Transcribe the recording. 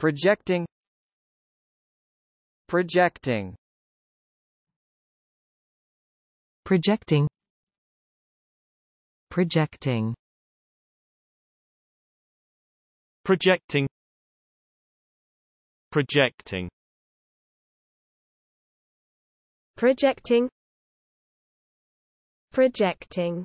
projecting projecting projecting projecting projecting projecting projecting projecting